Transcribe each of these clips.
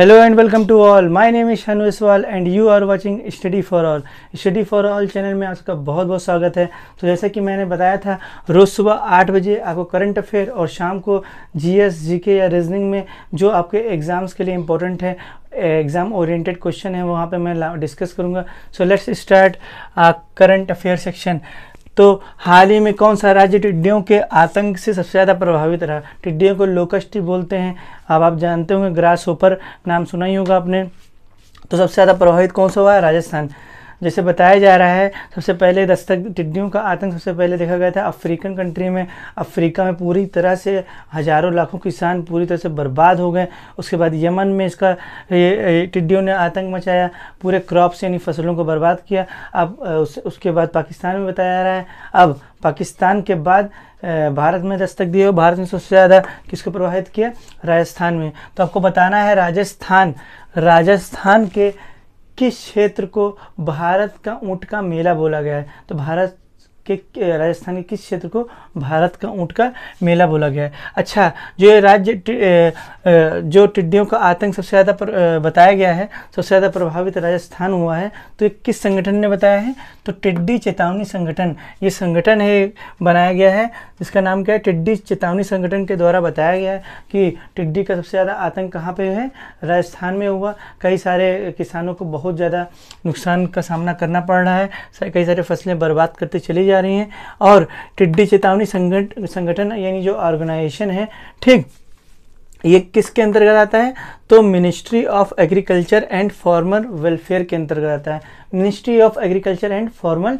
hello and welcome to all my name is shanu Iswal and you are watching study for all study for all channel में आपका बहुत बहुत स्वागत है तो जैसा कि मैंने बताया था रोज़ सुबह आठ बजे आपको करंट अफेयर और शाम को जीएस जीके या रीजनिंग में जो आपके एग्ज़ाम्स के लिए इंपॉर्टेंट है एग्ज़ाम ओरिएंटेड क्वेश्चन है वहाँ पे मैं डिस्कस करूँगा so let's start current affair section तो हाल ही में कौन सा राज्य टिड्डियों के आतंक से सबसे ज़्यादा प्रभावित रहा टिड्डियों को लोकस्टी बोलते हैं अब आप जानते होंगे ग्रास ओपर नाम सुना ही होगा आपने तो सबसे ज़्यादा प्रभावित कौन सा हुआ है राजस्थान जैसे बताया जा रहा है सबसे पहले दस्तक टिड्डियों का आतंक सबसे पहले देखा गया था अफ्रीकन कंट्री में अफ्रीका में पूरी तरह से हज़ारों लाखों किसान पूरी तरह से बर्बाद हो गए उसके बाद यमन में इसका टिड्डियों ने आतंक मचाया पूरे क्रॉप्स यानी फसलों को बर्बाद किया अब उस, उसके बाद पाकिस्तान में बताया जा रहा है अब पाकिस्तान के बाद भारत में दस्तक दिए हो भारत ने सबसे ज़्यादा किसको प्रभावित किया राजस्थान में तो आपको बताना है राजस्थान राजस्थान के किस क्षेत्र को भारत का ऊँट का मेला बोला गया है तो भारत के राजस्थान के किस क्षेत्र को भारत का ऊँट का मेला बोला गया है अच्छा जो ये राज्य जो टिड्डियों का आतंक सबसे ज़्यादा बताया गया है सबसे ज़्यादा प्रभावित राजस्थान हुआ है तो ये किस संगठन ने बताया है तो टिड्डी चेतावनी संगठन ये संगठन है बनाया गया है जिसका नाम क्या है टिड्डी चेतावनी संगठन के द्वारा बताया गया है कि टिड्डी का सबसे ज़्यादा आतंक कहाँ पर है राजस्थान में हुआ कई सारे किसानों को बहुत ज़्यादा नुकसान का सामना करना पड़ रहा है कई सारे फसलें बर्बाद करते चली जा रही हैं और टिड्डी चेतावनी संगठन संगठन यानी जो ऑर्गेनाइजेशन है ठीक ये किसके अंतर्गत आता है तो ministry of agriculture and farmer welfare के अंतर्गत आता है ministry of agriculture and formal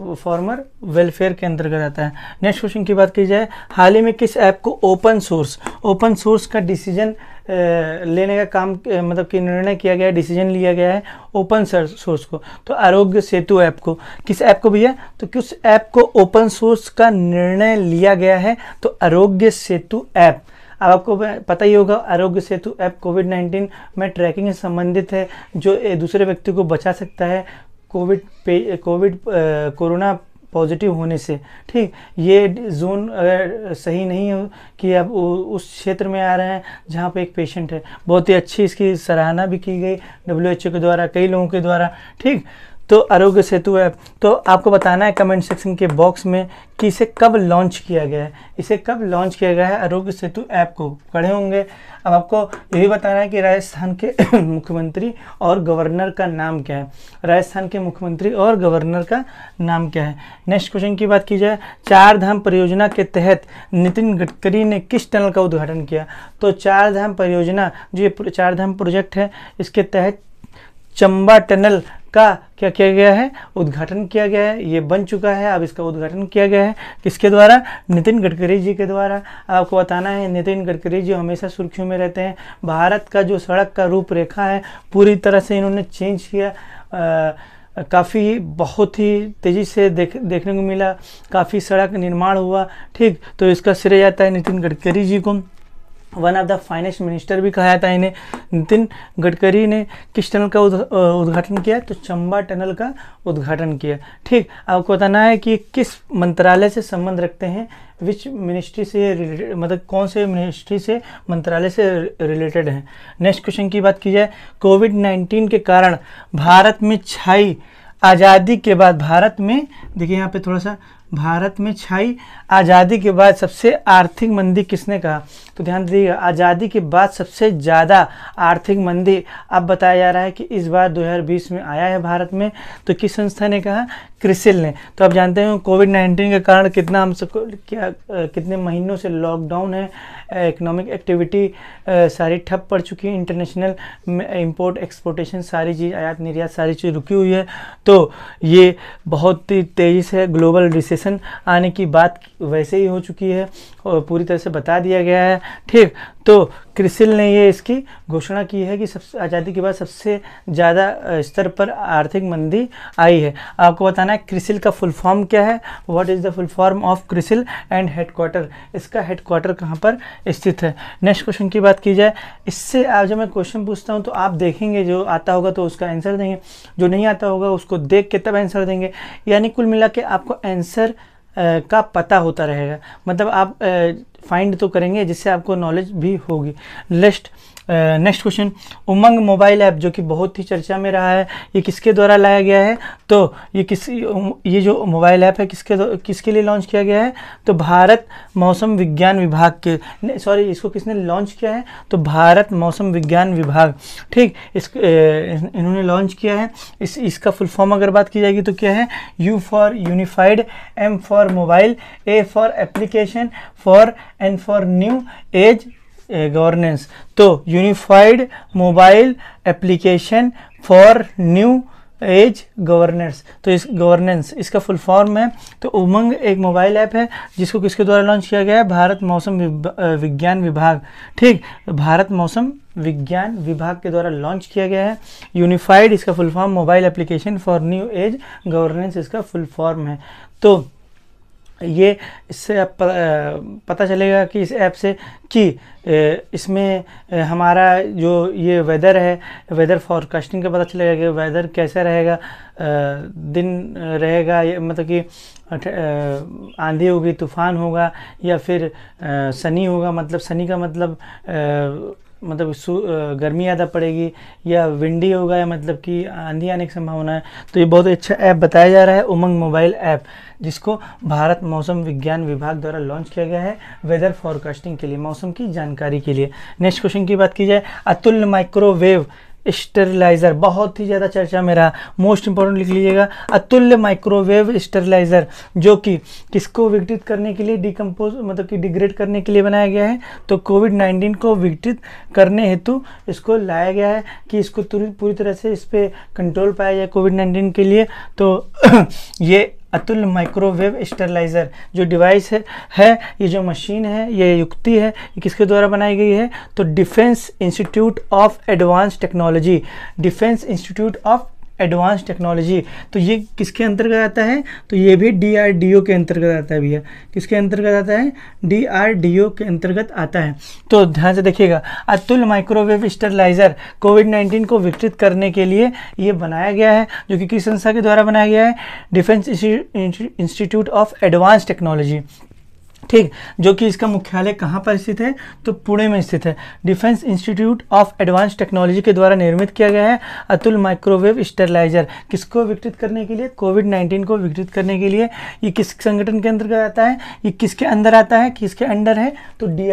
farmer welfare के अंतर्गत आता है नेक्स्ट क्वेश्चन की बात की जाए हाल ही में किस ऐप को ओपन सोर्स ओपन सोर्स का डिसीजन लेने का काम मतलब कि निर्णय किया गया है डिसीजन लिया गया है ओपन सोर्स को तो आरोग्य सेतु ऐप को किस ऐप को भैया तो किस ऐप को ओपन सोर्स का निर्णय लिया गया है तो आरोग्य सेतु ऐप अब आपको पता ही होगा आरोग्य सेतु ऐप कोविड 19 में ट्रैकिंग से संबंधित है जो दूसरे व्यक्ति को बचा सकता है कोविड पे कोविड कोरोना पॉजिटिव होने से ठीक ये जोन अगर सही नहीं हो कि आप उस क्षेत्र में आ रहे हैं जहाँ पे एक पेशेंट है बहुत ही अच्छी इसकी सराहना भी की गई डब्ल्यू के द्वारा कई लोगों के द्वारा ठीक तो आरोग्य सेतु ऐप तो आपको बताना है कमेंट सेक्शन के बॉक्स में कि इसे कब लॉन्च किया गया है इसे कब लॉन्च किया गया है आरोग्य सेतु ऐप को पढ़े होंगे अब आपको ये भी बताना है कि राजस्थान के मुख्यमंत्री और गवर्नर का नाम क्या है राजस्थान के मुख्यमंत्री और गवर्नर का नाम क्या है नेक्स्ट क्वेश्चन की बात की जाए चार धाम परियोजना के तहत नितिन गडकरी ने किस टनल का उद्घाटन किया तो चार धाम परियोजना जो ये चार धाम प्रोजेक्ट है इसके तहत चंबा टनल का क्या किया गया है उद्घाटन किया गया है ये बन चुका है अब इसका उद्घाटन किया गया है किसके द्वारा नितिन गडकरी जी के द्वारा आपको बताना है नितिन गडकरी जी हमेशा सुर्खियों में रहते हैं भारत का जो सड़क का रूपरेखा है पूरी तरह से इन्होंने चेंज किया काफ़ी बहुत ही तेज़ी से देख देखने को मिला काफ़ी सड़क निर्माण हुआ ठीक तो इसका श्रेय जाता है नितिन गडकरी जी को one of the finance minister भी कहा था इन्हें नितिन गडकरी ने किस टनल का उद्घाटन किया तो चंबा टनल का उद्घाटन किया ठीक आपको बताना है कि किस मंत्रालय से संबंध रखते हैं विच मिनिस्ट्री से मतलब कौन से मिनिस्ट्री से मंत्रालय से रिलेटेड हैं नेक्स्ट क्वेश्चन की बात की जाए कोविड नाइन्टीन के कारण भारत में छाई आज़ादी के बाद भारत में देखिए यहाँ पे थोड़ा सा भारत में छाई आज़ादी के बाद सबसे आर्थिक मंदी किसने कहा तो ध्यान दीजिएगा आज़ादी के बाद सबसे ज़्यादा आर्थिक मंदी अब बताया जा रहा है कि इस बार 2020 में आया है भारत में तो किस संस्था ने कहा क्रिसिल ने तो आप जानते हैं कोविड 19 के कारण कितना हम सबको क्या कितने महीनों से लॉकडाउन है इकोनॉमिक एक्टिविटी सारी ठप पड़ चुकी है इंटरनेशनल इम्पोर्ट एक्सपोर्टेशन सारी चीज़ आयात निर्यात सारी चीज़ रुकी हुई है तो ये बहुत ही तेज़ी से ग्लोबल रिसेस रिलेशन आने की बात वैसे ही हो चुकी है और पूरी तरह से बता दिया गया है ठीक तो क्रिसिल ने ये इसकी घोषणा की है कि सबसे आज़ादी के बाद सबसे ज़्यादा स्तर पर आर्थिक मंदी आई है आपको बताना है क्रिसिल का फुल फॉर्म क्या है what is the full form of CRISIL and headquarter इसका हेडक्वार्टर कहाँ पर स्थित है नेक्स्ट क्वेश्चन की बात की जाए इससे आप जब मैं क्वेश्चन पूछता हूँ तो आप देखेंगे जो आता होगा तो उसका आंसर देंगे जो नहीं आता होगा उसको देख के तब आंसर देंगे यानी कुल मिला के आपको आंसर का पता होता रहेगा मतलब आप फाइंड तो करेंगे जिससे आपको नॉलेज भी होगी list next question UMANG mobile app जो कि बहुत ही चर्चा में रहा है ये किसके द्वारा लाया गया है तो ये किस ये जो मोबाइल ऐप है किसके किसके लिए लॉन्च किया गया है तो भारत मौसम विज्ञान विभाग के सॉरी इसको किसने लॉन्च किया है तो भारत मौसम विज्ञान विभाग ठीक इस इन्होंने लॉन्च किया है इस इसका फुल फॉर्म अगर बात की जाएगी तो क्या है U for unified M for mobile A for application for N for new age governance तो unified mobile application for new age governance तो इस गवर्नेंस इसका फुल फॉर्म है तो उमंग एक मोबाइल ऐप है जिसको किसके द्वारा लॉन्च किया गया है भारत मौसम uh, विज्ञान विभाग ठीक भारत मौसम विज्ञान विभाग के द्वारा लॉन्च किया गया है यूनिफाइड इसका full form mobile application for new age governance इसका फुल फॉर्म है तो ये इससे पता चलेगा कि इस ऐप से कि इसमें हमारा जो ये वेदर है वेदर फॉरकास्टिंग का पता चलेगा कि वेदर कैसा रहेगा दिन रहेगा मतलब कि आंधी होगी तूफान होगा या फिर सनी होगा मतलब सनी का मतलब मतलब गर्मी ज़्यादा पड़ेगी या विंडी होगा या मतलब कि आंधी आने की संभावना है तो ये बहुत अच्छा ऐप बताया जा रहा है उमंग मोबाइल ऐप जिसको भारत मौसम विज्ञान विभाग द्वारा लॉन्च किया गया है वेदर फॉरकास्टिंग के लिए मौसम की जानकारी के लिए नेक्स्ट क्वेश्चन की बात की जाए अतुल माइक्रोवेव स्टेरिलाइज़र बहुत ही ज़्यादा चर्चा में रहा मोस्ट इंपॉर्टेंट लिख लीजिएगा अतुल्य माइक्रोवेव स्टेरिलाइज़र जो कि किसको विघटित करने के लिए डिकम्पोज मतलब कि डिग्रेड करने के लिए बनाया गया है तो कोविड नाइन्टीन को विघटित करने हेतु इसको लाया गया है कि इसको पूरी तरह से इस पर कंट्रोल पाया जाए कोविड नाइन्टीन के लिए तो ये अतुल माइक्रोवेव स्टरलाइज़र जो डिवाइस है है ये जो मशीन है ये युक्ति है ये किसके द्वारा बनाई गई है तो defence institute of advance technology defence institute of advance technology तो ये किसके अंतर्गत आता है तो ये भी डी के अंतर्गत आता है भैया किसके अंतर्गत आता है डी के अंतर्गत आता है तो ध्यान से देखिएगा Atul microwave steriliser COVID nineteen को विकसित करने के लिए ये बनाया गया है जो कि किस संस्था के द्वारा बनाया गया है defence institute of advance technology ठीक जो कि इसका मुख्यालय कहाँ पर स्थित है तो पुणे में स्थित है defence institute of advance technology के द्वारा निर्मित किया गया है अतुल माइक्रोवेव स्टरलाइजर किसको विकटित करने के लिए कोविड नाइन्टीन को विकटित करने के लिए ये किस संगठन के अंतर्गत आता है ये किसके अंदर आता है किसके अंडर है तो D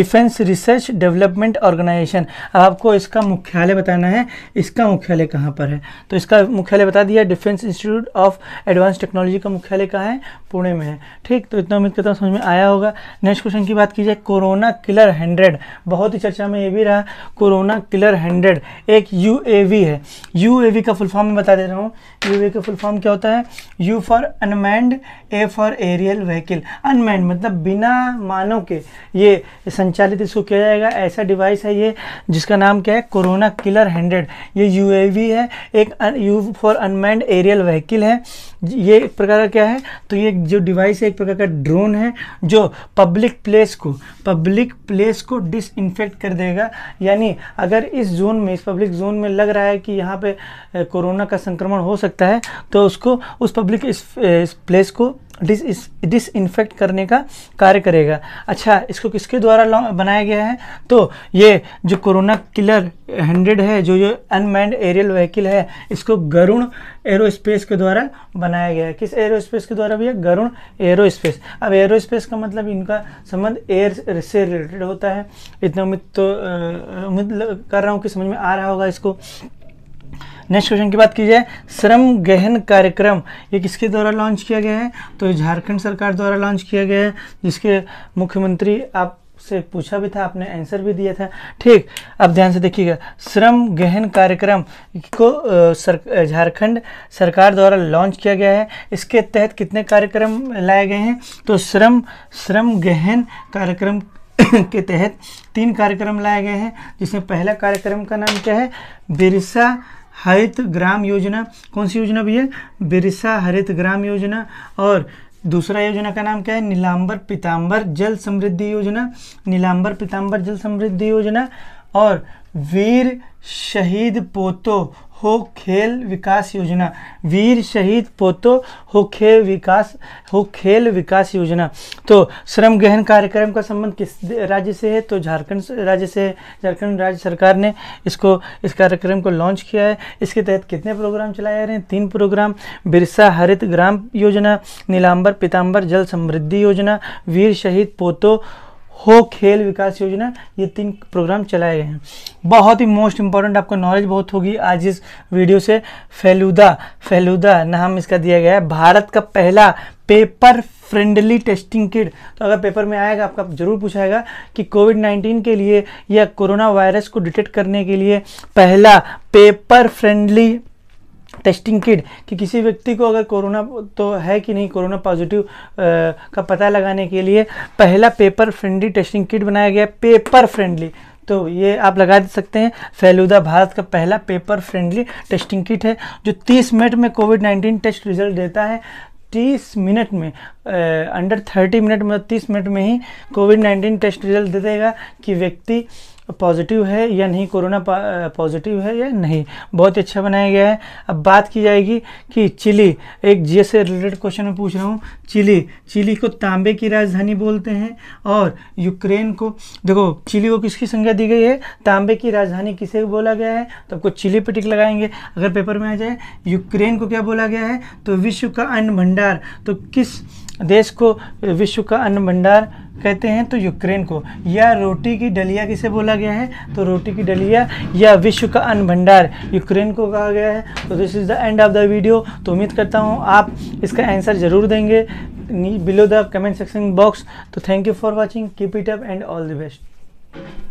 defence research development organisation अब आपको इसका मुख्यालय बताना है इसका मुख्यालय कहाँ पर है तो इसका मुख्यालय बता दिया defence institute of advance technology का मुख्यालय कहाँ है पुणे में है ठीक तो इतना उम्मीद करता हूँ समझ में आया होगा नेक्स्ट क्वेश्चन की बात की जाए कोरोना किलर हंड्रेड बहुत ही चर्चा में ये भी रहा कोरोना किलर हंड्रेड एक यू है यू का फुल फॉर्म मैं बता दे रहा हूँ यू का फुल फॉर्म क्या होता है U for unmanned A for aerial vehicle unmanned मतलब बिना मानव के ये संचालित इसको किया जाएगा ऐसा डिवाइस है ये जिसका नाम क्या है कोरोना किलर हंड्रेड ये यू है एक U for unmanned aerial vehicle है ये एक प्रकार का क्या है तो ये जो डिवाइस है एक प्रकार का ड्रोन है जो पब्लिक प्लेस को पब्लिक प्लेस को डिसइनफेक्ट कर देगा यानी अगर इस जोन में इस पब्लिक जोन में लग रहा है कि यहाँ पे कोरोना का संक्रमण हो सकता है तो उसको उस पब्लिक इस, इस प्लेस को डिस डिसइनफेक्ट करने का कार्य करेगा अच्छा इसको किसके द्वारा बनाया गया है तो ये जो कोरोना किलर हंड्रेड है जो जो अनमैंड एरियल व्हीकल है इसको गरुण एरोस्पेस के द्वारा बनाया गया है किस एरोस्पेस के द्वारा भैया गरुण एरोस्पेस अब एरोस्पेस का मतलब इनका संबंध एयर से रिलेटेड होता है इतना उम्मीद तो उम्मीद कर रहा हूँ कि समझ में आ रहा होगा इसको नेक्स्ट क्वेश्चन की बात की जाए श्रम गहन कार्यक्रम ये किसके द्वारा लॉन्च किया गया है तो झारखंड सरकार द्वारा लॉन्च किया गया है जिसके मुख्यमंत्री आप से पूछा भी था आपने आंसर भी दिया था ठीक अब ध्यान से देखिएगा श्रम गहन कार्यक्रम को सर झारखंड सरकार द्वारा लॉन्च किया गया है इसके तहत कितने कार्यक्रम लाए गए हैं तो श्रम श्रम गहन कार्यक्रम के तहत तीन कार्यक्रम लाए गए हैं जिसमें पहला कार्यक्रम का नाम क्या है बिरसा हरित ग्राम योजना कौन सी योजना भी है बिरसा हरित ग्राम योजना और दूसरा योजना का नाम क्या है नीलांबर पीताम्बर जल समृद्धि योजना नीलांबर पीताम्बर जल समृद्धि योजना और वीर शहीद पोतो हो खेल विकास योजना वीर शहीद पोतो हो खेल विकास हो खेल विकास योजना तो श्रम गहन कार्यक्रम का संबंध किस राज्य से है तो झारखंड राज्य से झारखंड राज्य सरकार ने इसको इस कार्यक्रम को लॉन्च किया है इसके तहत कितने प्रोग्राम चलाए जा रहे हैं तीन प्रोग्राम बिरसा हरित ग्राम योजना नीलांबर पीताम्बर जल समृद्धि योजना वीर शहीद पोतो हो खेल विकास योजना ये तीन प्रोग्राम चलाए गए हैं बहुत ही मोस्ट इंपॉर्टेंट आपको नॉलेज बहुत होगी आज इस वीडियो से फेलुदा फेलुदा नाम इसका दिया गया है भारत का पहला पेपर फ्रेंडली टेस्टिंग किट तो अगर पेपर में आएगा आपका जरूर पूछाएगा कि कोविड 19 के लिए या कोरोना वायरस को डिटेक्ट करने के लिए पहला पेपर फ्रेंडली टेस्टिंग किट कि किसी व्यक्ति को अगर कोरोना तो है कि नहीं कोरोना पॉजिटिव का पता लगाने के लिए पहला पेपर फ्रेंडली टेस्टिंग किट बनाया गया पेपर फ्रेंडली तो ये आप लगा दे सकते हैं फैलूदा भारत का पहला पेपर फ्रेंडली टेस्टिंग किट है जो 30 मिनट में कोविड 19 टेस्ट रिजल्ट देता है 30 मिनट में अंडर 30 मिनट मतलब 30 मिनट में ही कोविड 19 टेस्ट रिजल्ट दे देगा कि व्यक्ति पॉजिटिव है या नहीं कोरोना पॉजिटिव है या नहीं बहुत ही अच्छा बनाया गया है अब बात की जाएगी कि चिली एक जी से रिलेटेड क्वेश्चन में पूछ रहा हूँ चिली चिली को तांबे की राजधानी बोलते हैं और यूक्रेन को देखो चिली को किसकी संज्ञा दी गई है तांबे की राजधानी किसे बोला गया है तो आपको चिली पर टिक लगाएंगे अगर पेपर में आ जाए यूक्रेन को क्या बोला गया है तो विश्व का अन्न भंडार तो किस देश को विश्व का अन्न भंडार कहते हैं तो यूक्रेन को या रोटी की डलिया किसे बोला गया है तो रोटी की डलिया या विश्व का अन्न भंडार यूक्रेन को कहा गया है तो this is the end of the video तो उम्मीद करता हूँ आप इसका आंसर ज़रूर देंगे below the comment section box तो thank you for watching keep it up and all the best